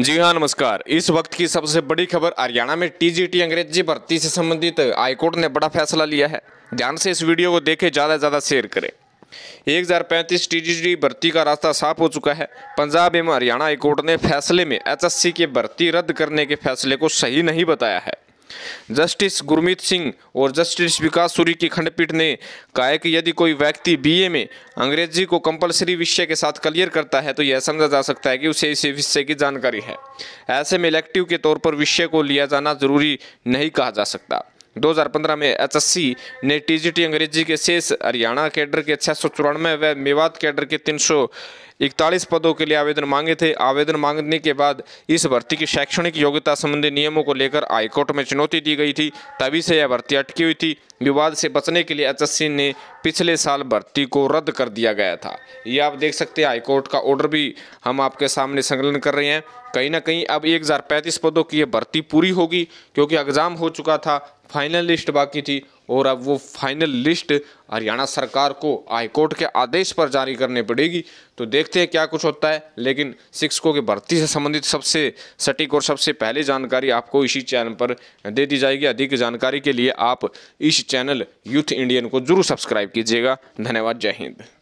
जी हाँ नमस्कार इस वक्त की सबसे बड़ी खबर हरियाणा में टीजीटी अंग्रेजी भर्ती से संबंधित हाईकोर्ट ने बड़ा फैसला लिया है ध्यान से इस वीडियो को देखें ज़्यादा से ज़्यादा शेयर करें एक हज़ार पैंतीस टी भर्ती का रास्ता साफ हो चुका है पंजाब एवं हरियाणा हाईकोर्ट ने फैसले में एचएससी की भर्ती रद्द करने के फैसले को सही नहीं बताया है जस्टिस गुरमीत सिंह और जस्टिस विकास सूरी की खंडपीठ ने कहा है कि यदि कोई व्यक्ति बीए में अंग्रेजी को कंपलसरी विषय के साथ क्लियर करता है तो यह समझा जा सकता है कि उसे इस विषय की जानकारी है ऐसे में इलेक्टिव के तौर पर विषय को लिया जाना जरूरी नहीं कहा जा सकता 2015 में एच ने टीजीटी अंग्रेजी के शेष हरियाणा कैडर के छः सौ व मेवात कैडर के तीन इकतालीस पदों के लिए आवेदन मांगे थे आवेदन मांगने के बाद इस भर्ती की शैक्षणिक योग्यता संबंधी नियमों को लेकर हाईकोर्ट में चुनौती दी गई थी तभी से यह भर्ती अटकी हुई थी विवाद से बचने के लिए एच ने पिछले साल भर्ती को रद्द कर दिया गया था ये आप देख सकते हैं हाईकोर्ट का ऑर्डर भी हम आपके सामने संकलन कर रहे हैं कहीं ना कहीं अब एक पदों की यह भर्ती पूरी होगी क्योंकि एग्ज़ाम हो चुका था फाइनल लिस्ट बाकी थी और अब वो फाइनल लिस्ट हरियाणा सरकार को हाईकोर्ट के आदेश पर जारी करनी पड़ेगी तो देखते हैं क्या कुछ होता है लेकिन शिक्षकों की भर्ती से संबंधित सबसे सटीक और सबसे पहले जानकारी आपको इसी चैनल पर दे दी जाएगी अधिक जानकारी के लिए आप इस चैनल यूथ इंडियन को जरूर सब्सक्राइब कीजिएगा धन्यवाद जय हिंद